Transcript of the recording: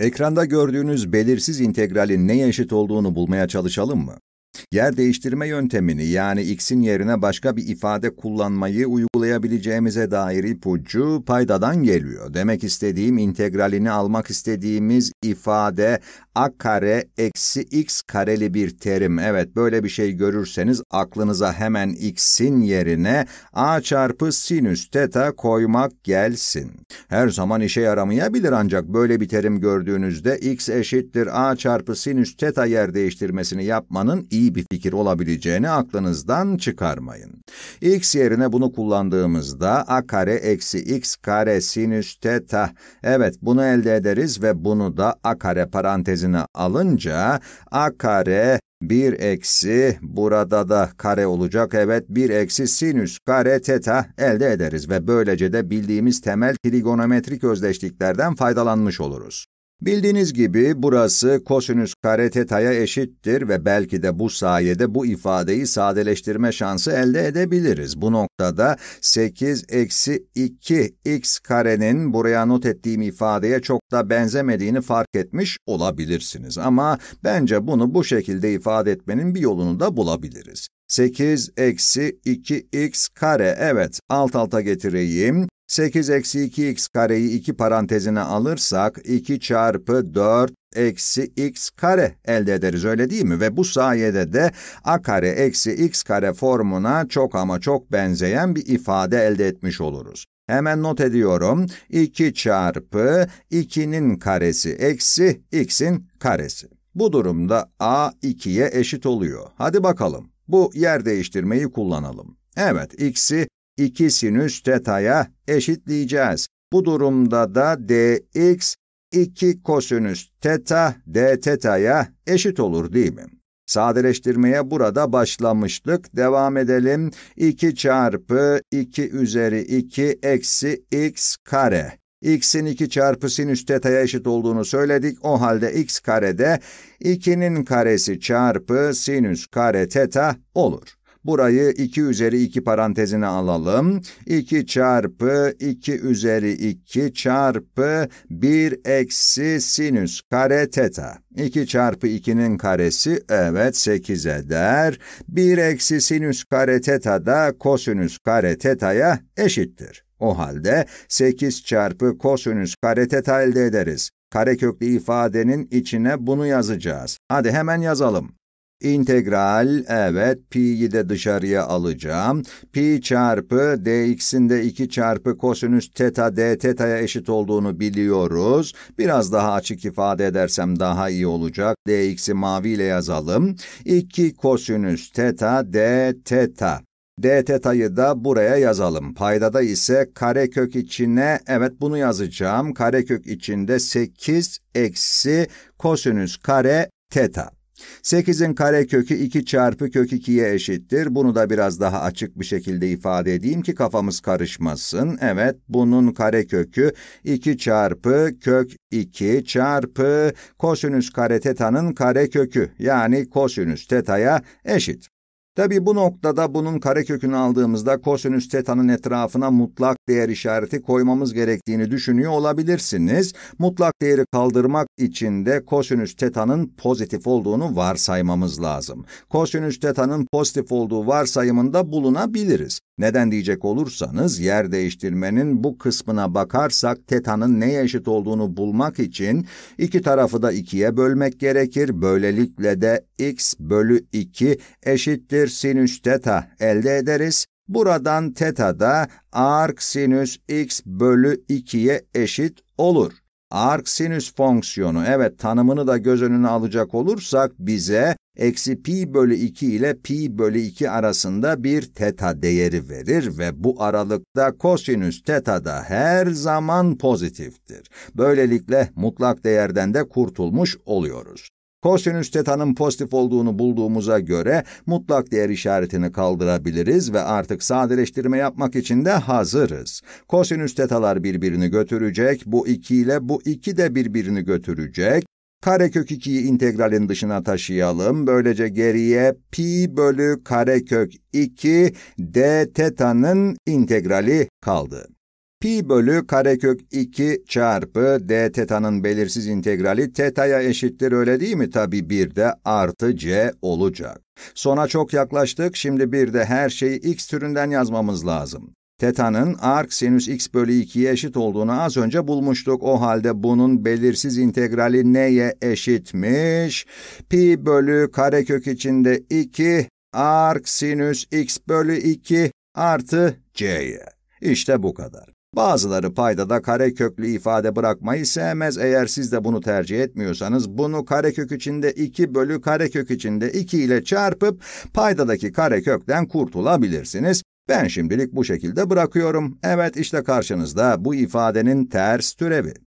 Ekranda gördüğünüz belirsiz integralin ne eşit olduğunu bulmaya çalışalım mı? Yer değiştirme yöntemini yani x'in yerine başka bir ifade kullanmayı uygulayabileceğimize dair ipucu paydadan geliyor. Demek istediğim integralini almak istediğimiz ifade a kare eksi x kareli bir terim. Evet böyle bir şey görürseniz aklınıza hemen x'in yerine a çarpı sinüs teta koymak gelsin. Her zaman işe yaramayabilir ancak böyle bir terim gördüğünüzde x eşittir a çarpı sinüs teta yer değiştirmesini yapmanın iyi bir fikir olabileceğini aklınızdan çıkarmayın. x yerine bunu kullandığımızda a kare eksi x kare sinüs teta. Evet bunu elde ederiz ve bunu da a kare parantezinde karşısına alınca a kare 1 eksi burada da kare olacak evet 1 eksi sinüs kare teta elde ederiz ve böylece de bildiğimiz temel trigonometrik özdeşliklerden faydalanmış oluruz. Bildiğiniz gibi burası kosinüs kare teta'ya eşittir ve belki de bu sayede bu ifadeyi sadeleştirme şansı elde edebiliriz. Bu noktada 8 eksi 2 x karenin buraya not ettiğim ifadeye çok da benzemediğini fark etmiş olabilirsiniz. Ama bence bunu bu şekilde ifade etmenin bir yolunu da bulabiliriz. 8 eksi 2x kare evet alt alta getireyim. 8 eksi 2x kareyi 2 parantezine alırsak 2 çarpı 4 eksi x kare elde ederiz öyle değil mi? Ve bu sayede de a kare eksi x kare formuna çok ama çok benzeyen bir ifade elde etmiş oluruz. Hemen not ediyorum. 2 çarpı 2'nin karesi eksi x'in karesi. Bu durumda a 2'ye eşit oluyor. Hadi bakalım. Bu yer değiştirmeyi kullanalım. Evet, x'i 2 sinüs teta'ya eşitleyeceğiz. Bu durumda da dx 2 kosinüs teta d teta'ya eşit olur değil mi? Sadeleştirmeye burada başlamıştık. Devam edelim. 2 çarpı 2 üzeri 2 eksi x kare. x'in 2 çarpı sinüs teta'ya eşit olduğunu söyledik. O halde x kare de 2'nin karesi çarpı sinüs kare teta olur. Burayı 2 üzeri 2 parantezine alalım. 2 çarpı 2 üzeri 2 çarpı 1 eksi sinüs kare teta. 2 çarpı 2'nin karesi evet 8 eder. 1 eksi sinüs kare teta da kosinüs kare teta'ya eşittir. O halde 8 çarpı kosinüs kare teta elde ederiz. Karekökli ifadenin içine bunu yazacağız. Hadi hemen yazalım. İntegral, evet pi'yi de dışarıya alacağım. Pi çarpı dx'in de 2 çarpı kosinüs teta d teta'ya eşit olduğunu biliyoruz. Biraz daha açık ifade edersem daha iyi olacak. dx'i maviyle yazalım. 2 kosinüs teta d teta. D teta'yı da buraya yazalım. Paydada ise karekök içine, evet bunu yazacağım. Karekök içinde 8 eksi kosinüs kare teta. 8'in kare kökü 2 çarpı kök 2'ye eşittir. Bunu da biraz daha açık bir şekilde ifade edeyim ki kafamız karışmasın. Evet, bunun kare kökü 2 çarpı kök 2 çarpı kosinüs kare tetanın kare kökü yani kosinüs tetaya eşit. Tabi bu noktada bunun karekökünü aldığımızda kosinüs tetanın etrafına mutlak değer işareti koymamız gerektiğini düşünüyor olabilirsiniz. Mutlak değeri kaldırmak için de kosinüs tetanın pozitif olduğunu varsaymamız lazım. Kosinüs tetanın pozitif olduğu varsayımında bulunabiliriz. Neden diyecek olursanız yer değiştirmenin bu kısmına bakarsak tetanın neye eşit olduğunu bulmak için iki tarafı da ikiye bölmek gerekir. Böylelikle de x bölü 2 eşittir sinüs teta elde ederiz. Buradan teta da arc sinüs x bölü 2'ye eşit olur. Arc sinüs fonksiyonu evet tanımını da göz önüne alacak olursak bize eksi pi bölü 2 ile pi bölü 2 arasında bir teta değeri verir ve bu aralıkta kosinüs teta da her zaman pozitiftir. Böylelikle mutlak değerden de kurtulmuş oluyoruz. Kosinüs teta'nın pozitif olduğunu bulduğumuza göre mutlak değer işaretini kaldırabiliriz ve artık sadeleştirme yapmak için de hazırız. Kosinüs tetalar birbirini götürecek, bu 2 ile bu 2 de birbirini götürecek. Karekök 2'yi integralin dışına taşıyalım. Böylece geriye pi bölü karekök 2 d tetanın integrali kaldı. Pi bölü karekök 2 çarpı d tetanın belirsiz integrali tetaya eşittir öyle değil mi? Tabi bir de artı c olacak. Sona çok yaklaştık. Şimdi bir de her şeyi x türünden yazmamız lazım. Teta'nın arc sinüs x bölü 2'ye eşit olduğunu az önce bulmuştuk. O halde bunun belirsiz integrali neye eşitmiş? Pi bölü karekök içinde 2 arc sinüs x bölü 2 artı c'ye. İşte bu kadar. Bazıları paydada kareköklü ifade bırakmayı sevmez. Eğer siz de bunu tercih etmiyorsanız bunu karekök içinde 2 bölü karekök içinde 2 ile çarpıp paydadaki karekökten kurtulabilirsiniz. Ben şimdilik bu şekilde bırakıyorum. Evet işte karşınızda bu ifadenin ters türevi.